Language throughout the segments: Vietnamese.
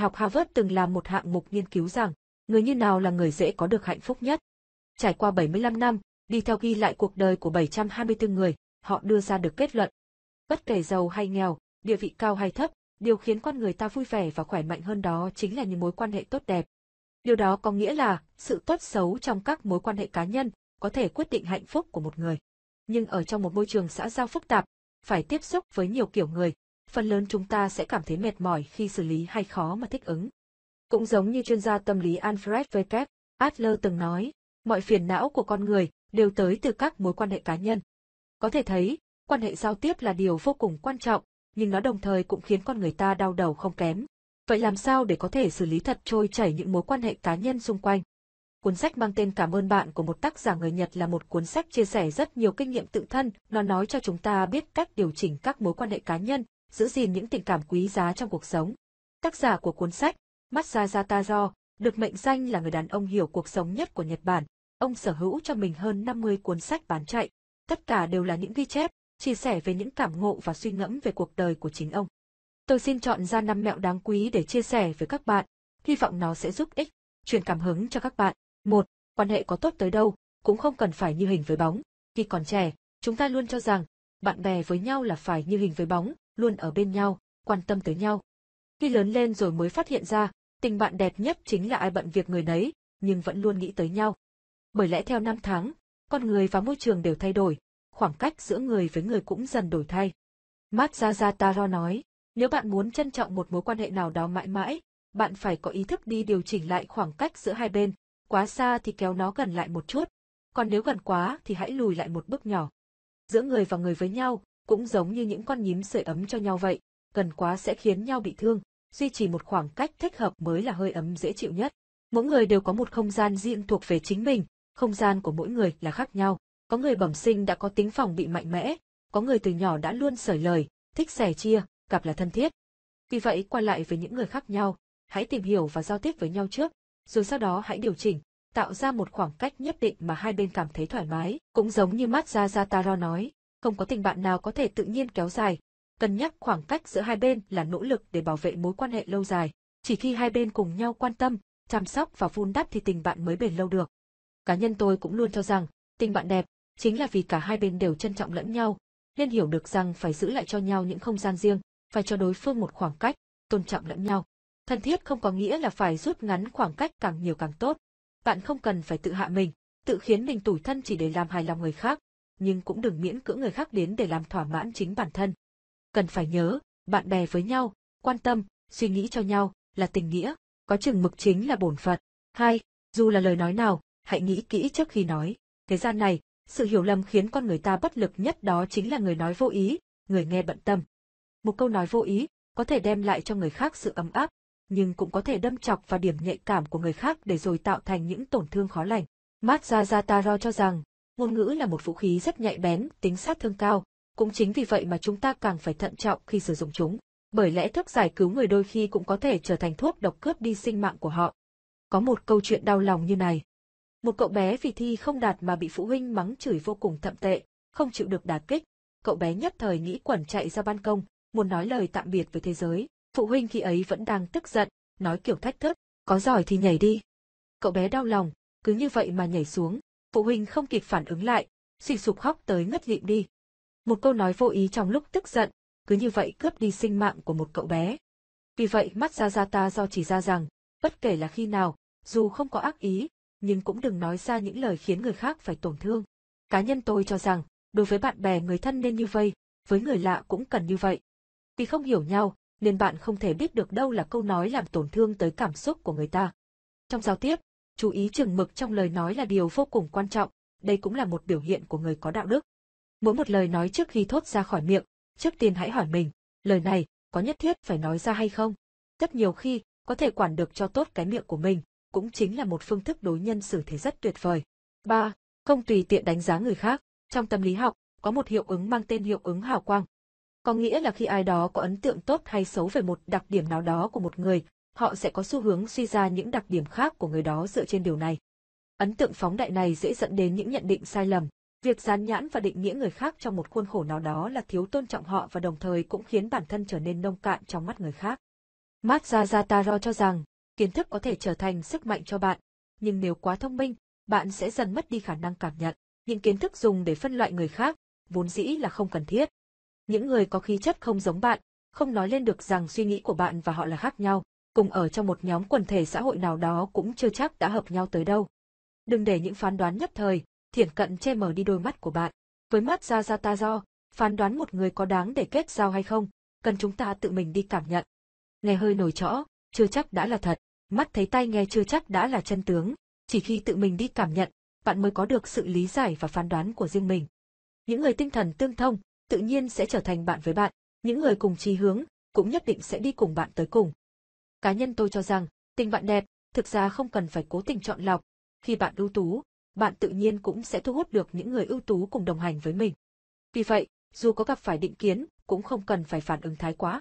học Harvard từng làm một hạng mục nghiên cứu rằng, người như nào là người dễ có được hạnh phúc nhất. Trải qua 75 năm, đi theo ghi lại cuộc đời của 724 người, họ đưa ra được kết luận. Bất kể giàu hay nghèo, địa vị cao hay thấp, điều khiến con người ta vui vẻ và khỏe mạnh hơn đó chính là những mối quan hệ tốt đẹp. Điều đó có nghĩa là sự tốt xấu trong các mối quan hệ cá nhân có thể quyết định hạnh phúc của một người. Nhưng ở trong một môi trường xã giao phức tạp, phải tiếp xúc với nhiều kiểu người, phần lớn chúng ta sẽ cảm thấy mệt mỏi khi xử lý hay khó mà thích ứng. Cũng giống như chuyên gia tâm lý Alfred W. Adler từng nói, mọi phiền não của con người đều tới từ các mối quan hệ cá nhân. Có thể thấy, quan hệ giao tiếp là điều vô cùng quan trọng, nhưng nó đồng thời cũng khiến con người ta đau đầu không kém. Vậy làm sao để có thể xử lý thật trôi chảy những mối quan hệ cá nhân xung quanh? Cuốn sách mang tên Cảm ơn bạn của một tác giả người Nhật là một cuốn sách chia sẻ rất nhiều kinh nghiệm tự thân, nó nói cho chúng ta biết cách điều chỉnh các mối quan hệ cá nhân giữ gìn những tình cảm quý giá trong cuộc sống. Tác giả của cuốn sách Masaya được mệnh danh là người đàn ông hiểu cuộc sống nhất của Nhật Bản. Ông sở hữu cho mình hơn 50 cuốn sách bán chạy. Tất cả đều là những ghi chép, chia sẻ về những cảm ngộ và suy ngẫm về cuộc đời của chính ông. Tôi xin chọn ra năm mẹo đáng quý để chia sẻ với các bạn, hy vọng nó sẽ giúp ích, truyền cảm hứng cho các bạn. Một, Quan hệ có tốt tới đâu, cũng không cần phải như hình với bóng. Khi còn trẻ, chúng ta luôn cho rằng bạn bè với nhau là phải như hình với bóng, luôn ở bên nhau, quan tâm tới nhau. Khi lớn lên rồi mới phát hiện ra, tình bạn đẹp nhất chính là ai bận việc người nấy, nhưng vẫn luôn nghĩ tới nhau. Bởi lẽ theo năm tháng, con người và môi trường đều thay đổi, khoảng cách giữa người với người cũng dần đổi thay. Mát Taro nói, nếu bạn muốn trân trọng một mối quan hệ nào đó mãi mãi, bạn phải có ý thức đi điều chỉnh lại khoảng cách giữa hai bên, quá xa thì kéo nó gần lại một chút, còn nếu gần quá thì hãy lùi lại một bước nhỏ. Giữa người và người với nhau, cũng giống như những con nhím sưởi ấm cho nhau vậy, gần quá sẽ khiến nhau bị thương, duy trì một khoảng cách thích hợp mới là hơi ấm dễ chịu nhất. Mỗi người đều có một không gian riêng thuộc về chính mình, không gian của mỗi người là khác nhau. Có người bẩm sinh đã có tính phòng bị mạnh mẽ, có người từ nhỏ đã luôn sởi lời, thích sẻ chia, gặp là thân thiết. Vì vậy qua lại với những người khác nhau, hãy tìm hiểu và giao tiếp với nhau trước, rồi sau đó hãy điều chỉnh, tạo ra một khoảng cách nhất định mà hai bên cảm thấy thoải mái, cũng giống như Matt Zazataro nói không có tình bạn nào có thể tự nhiên kéo dài. Cân nhắc khoảng cách giữa hai bên là nỗ lực để bảo vệ mối quan hệ lâu dài. Chỉ khi hai bên cùng nhau quan tâm, chăm sóc và vun đắp thì tình bạn mới bền lâu được. Cá nhân tôi cũng luôn cho rằng, tình bạn đẹp chính là vì cả hai bên đều trân trọng lẫn nhau, nên hiểu được rằng phải giữ lại cho nhau những không gian riêng, phải cho đối phương một khoảng cách, tôn trọng lẫn nhau. Thân thiết không có nghĩa là phải rút ngắn khoảng cách càng nhiều càng tốt. Bạn không cần phải tự hạ mình, tự khiến mình tủi thân chỉ để làm hài lòng người khác, nhưng cũng đừng miễn cưỡng người khác đến để làm thỏa mãn chính bản thân. Cần phải nhớ, bạn bè với nhau, quan tâm, suy nghĩ cho nhau, là tình nghĩa, có chừng mực chính là bổn phận. Hai, dù là lời nói nào, hãy nghĩ kỹ trước khi nói. Thế gian này, sự hiểu lầm khiến con người ta bất lực nhất đó chính là người nói vô ý, người nghe bận tâm. Một câu nói vô ý, có thể đem lại cho người khác sự ấm áp, nhưng cũng có thể đâm chọc vào điểm nhạy cảm của người khác để rồi tạo thành những tổn thương khó lành. Matt cho rằng, ngôn ngữ là một vũ khí rất nhạy bén, tính sát thương cao, cũng chính vì vậy mà chúng ta càng phải thận trọng khi sử dụng chúng, bởi lẽ thức giải cứu người đôi khi cũng có thể trở thành thuốc độc cướp đi sinh mạng của họ. Có một câu chuyện đau lòng như này. Một cậu bé vì thi không đạt mà bị phụ huynh mắng chửi vô cùng thậm tệ, không chịu được đả kích, cậu bé nhất thời nghĩ quẩn chạy ra ban công, muốn nói lời tạm biệt với thế giới. Phụ huynh khi ấy vẫn đang tức giận, nói kiểu thách thức, có giỏi thì nhảy đi. Cậu bé đau lòng, cứ như vậy mà nhảy xuống, phụ huynh không kịp phản ứng lại, xịt sụp khóc tới ngất lịm đi. Một câu nói vô ý trong lúc tức giận, cứ như vậy cướp đi sinh mạng của một cậu bé. Vì vậy mắt ra ra ta do chỉ ra rằng, bất kể là khi nào, dù không có ác ý, nhưng cũng đừng nói ra những lời khiến người khác phải tổn thương. Cá nhân tôi cho rằng, đối với bạn bè người thân nên như vậy, với người lạ cũng cần như vậy. Vì không hiểu nhau, nên bạn không thể biết được đâu là câu nói làm tổn thương tới cảm xúc của người ta. Trong giao tiếp, chú ý chừng mực trong lời nói là điều vô cùng quan trọng, đây cũng là một biểu hiện của người có đạo đức. Mỗi một lời nói trước khi thốt ra khỏi miệng, trước tiên hãy hỏi mình, lời này có nhất thiết phải nói ra hay không? Rất nhiều khi, có thể quản được cho tốt cái miệng của mình, cũng chính là một phương thức đối nhân xử thế rất tuyệt vời. 3. Không tùy tiện đánh giá người khác. Trong tâm lý học, có một hiệu ứng mang tên hiệu ứng hào quang. Có nghĩa là khi ai đó có ấn tượng tốt hay xấu về một đặc điểm nào đó của một người, họ sẽ có xu hướng suy ra những đặc điểm khác của người đó dựa trên điều này. Ấn tượng phóng đại này dễ dẫn đến những nhận định sai lầm. Việc dán nhãn và định nghĩa người khác trong một khuôn khổ nào đó là thiếu tôn trọng họ và đồng thời cũng khiến bản thân trở nên nông cạn trong mắt người khác. Matsaya Taro cho rằng, kiến thức có thể trở thành sức mạnh cho bạn, nhưng nếu quá thông minh, bạn sẽ dần mất đi khả năng cảm nhận. Những kiến thức dùng để phân loại người khác, vốn dĩ là không cần thiết. Những người có khí chất không giống bạn, không nói lên được rằng suy nghĩ của bạn và họ là khác nhau, cùng ở trong một nhóm quần thể xã hội nào đó cũng chưa chắc đã hợp nhau tới đâu. Đừng để những phán đoán nhất thời, thiển cận che mờ đi đôi mắt của bạn. Với mắt ra ra ta do, phán đoán một người có đáng để kết giao hay không, cần chúng ta tự mình đi cảm nhận. Nghe hơi nổi trõ, chưa chắc đã là thật, mắt thấy tay nghe chưa chắc đã là chân tướng, chỉ khi tự mình đi cảm nhận, bạn mới có được sự lý giải và phán đoán của riêng mình. Những người tinh thần tương thông, tự nhiên sẽ trở thành bạn với bạn, những người cùng chí hướng, cũng nhất định sẽ đi cùng bạn tới cùng. Cá nhân tôi cho rằng, tình bạn đẹp, thực ra không cần phải cố tình chọn lọc. Khi bạn ưu tú, bạn tự nhiên cũng sẽ thu hút được những người ưu tú cùng đồng hành với mình. Vì vậy, dù có gặp phải định kiến, cũng không cần phải phản ứng thái quá.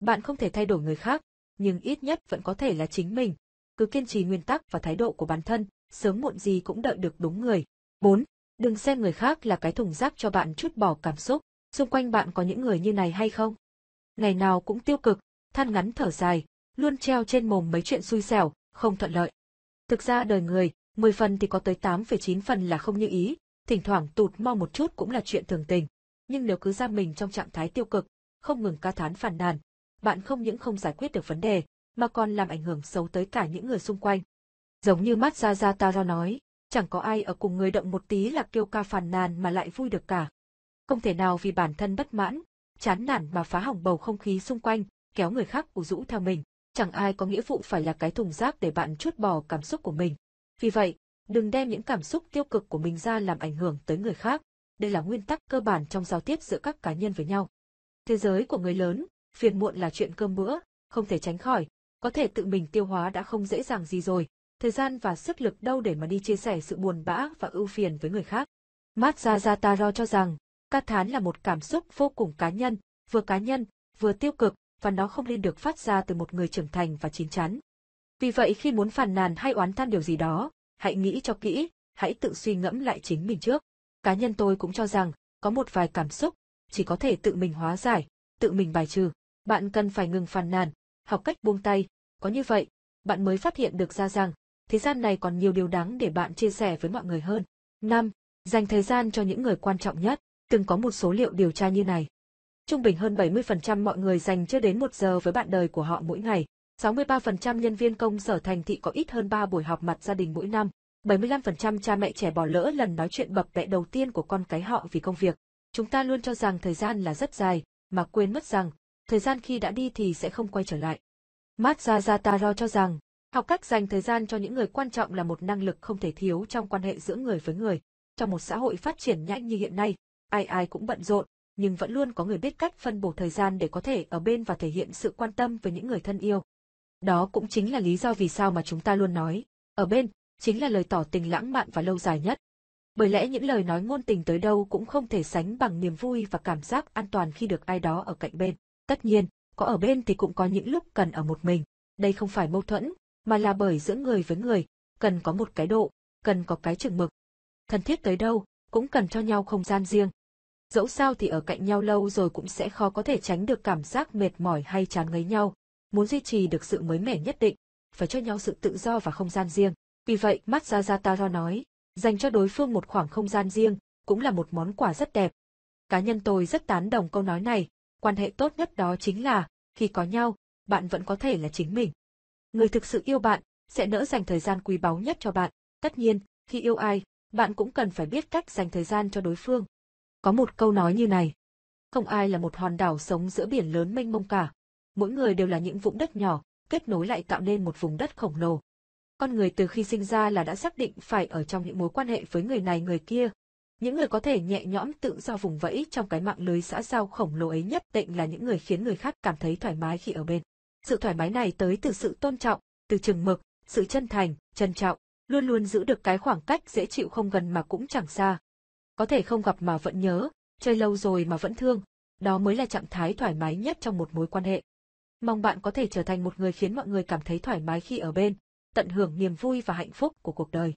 Bạn không thể thay đổi người khác, nhưng ít nhất vẫn có thể là chính mình. Cứ kiên trì nguyên tắc và thái độ của bản thân, sớm muộn gì cũng đợi được đúng người. 4. Đừng xem người khác là cái thùng rác cho bạn chút bỏ cảm xúc. Xung quanh bạn có những người như này hay không? Ngày nào cũng tiêu cực, than ngắn thở dài, luôn treo trên mồm mấy chuyện xui xẻo, không thuận lợi. Thực ra đời người, 10 phần thì có tới 8,9 phần là không như ý, thỉnh thoảng tụt mau một chút cũng là chuyện thường tình. Nhưng nếu cứ ra mình trong trạng thái tiêu cực, không ngừng ca thán phản nàn, bạn không những không giải quyết được vấn đề, mà còn làm ảnh hưởng xấu tới cả những người xung quanh. Giống như mắt ra ra ta ra nói, chẳng có ai ở cùng người động một tí là kêu ca phàn nàn mà lại vui được cả. Không thể nào vì bản thân bất mãn, chán nản mà phá hỏng bầu không khí xung quanh, kéo người khác ủ rũ theo mình chẳng ai có nghĩa vụ phải là cái thùng rác để bạn chút bỏ cảm xúc của mình. Vì vậy, đừng đem những cảm xúc tiêu cực của mình ra làm ảnh hưởng tới người khác. Đây là nguyên tắc cơ bản trong giao tiếp giữa các cá nhân với nhau. Thế giới của người lớn, phiền muộn là chuyện cơm bữa, không thể tránh khỏi, có thể tự mình tiêu hóa đã không dễ dàng gì rồi, thời gian và sức lực đâu để mà đi chia sẻ sự buồn bã và ưu phiền với người khác. Matsaya Taro cho rằng, ca thán là một cảm xúc vô cùng cá nhân, vừa cá nhân, vừa tiêu cực, và nó không nên được phát ra từ một người trưởng thành và chín chắn. Vì vậy khi muốn phàn nàn hay oán than điều gì đó, hãy nghĩ cho kỹ, hãy tự suy ngẫm lại chính mình trước. Cá nhân tôi cũng cho rằng, có một vài cảm xúc, chỉ có thể tự mình hóa giải, tự mình bài trừ. Bạn cần phải ngừng phàn nàn, học cách buông tay, có như vậy, bạn mới phát hiện được ra rằng, thế gian này còn nhiều điều đáng để bạn chia sẻ với mọi người hơn. 5. Dành thời gian cho những người quan trọng nhất, từng có một số liệu điều tra như này. Trung bình hơn 70% mọi người dành chưa đến một giờ với bạn đời của họ mỗi ngày. 63% nhân viên công sở thành thị có ít hơn 3 buổi họp mặt gia đình mỗi năm. 75% cha mẹ trẻ bỏ lỡ lần nói chuyện bập bẹ đầu tiên của con cái họ vì công việc. Chúng ta luôn cho rằng thời gian là rất dài, mà quên mất rằng, thời gian khi đã đi thì sẽ không quay trở lại. Matsuzataro cho rằng, học cách dành thời gian cho những người quan trọng là một năng lực không thể thiếu trong quan hệ giữa người với người. Trong một xã hội phát triển nhanh như hiện nay, ai ai cũng bận rộn, nhưng vẫn luôn có người biết cách phân bổ thời gian để có thể ở bên và thể hiện sự quan tâm với những người thân yêu. Đó cũng chính là lý do vì sao mà chúng ta luôn nói, ở bên, chính là lời tỏ tình lãng mạn và lâu dài nhất. Bởi lẽ những lời nói ngôn tình tới đâu cũng không thể sánh bằng niềm vui và cảm giác an toàn khi được ai đó ở cạnh bên. Tất nhiên, có ở bên thì cũng có những lúc cần ở một mình. Đây không phải mâu thuẫn, mà là bởi giữa người với người, cần có một cái độ, cần có cái chừng mực. Thân thiết tới đâu, cũng cần cho nhau không gian riêng, Dẫu sao thì ở cạnh nhau lâu rồi cũng sẽ khó có thể tránh được cảm giác mệt mỏi hay chán ngấy nhau. Muốn duy trì được sự mới mẻ nhất định, phải cho nhau sự tự do và không gian riêng. Vì vậy, Matsazataro nói, dành cho đối phương một khoảng không gian riêng, cũng là một món quà rất đẹp. Cá nhân tôi rất tán đồng câu nói này, quan hệ tốt nhất đó chính là, khi có nhau, bạn vẫn có thể là chính mình. Người thực sự yêu bạn, sẽ nỡ dành thời gian quý báu nhất cho bạn. Tất nhiên, khi yêu ai, bạn cũng cần phải biết cách dành thời gian cho đối phương. Có một câu nói như này. Không ai là một hòn đảo sống giữa biển lớn mênh mông cả. Mỗi người đều là những vũng đất nhỏ, kết nối lại tạo nên một vùng đất khổng lồ. Con người từ khi sinh ra là đã xác định phải ở trong những mối quan hệ với người này người kia. Những người có thể nhẹ nhõm tự do vùng vẫy trong cái mạng lưới xã giao khổng lồ ấy nhất định là những người khiến người khác cảm thấy thoải mái khi ở bên. Sự thoải mái này tới từ sự tôn trọng, từ chừng mực, sự chân thành, trân trọng, luôn luôn giữ được cái khoảng cách dễ chịu không gần mà cũng chẳng xa, có thể không gặp mà vẫn nhớ, chơi lâu rồi mà vẫn thương, đó mới là trạng thái thoải mái nhất trong một mối quan hệ. Mong bạn có thể trở thành một người khiến mọi người cảm thấy thoải mái khi ở bên, tận hưởng niềm vui và hạnh phúc của cuộc đời.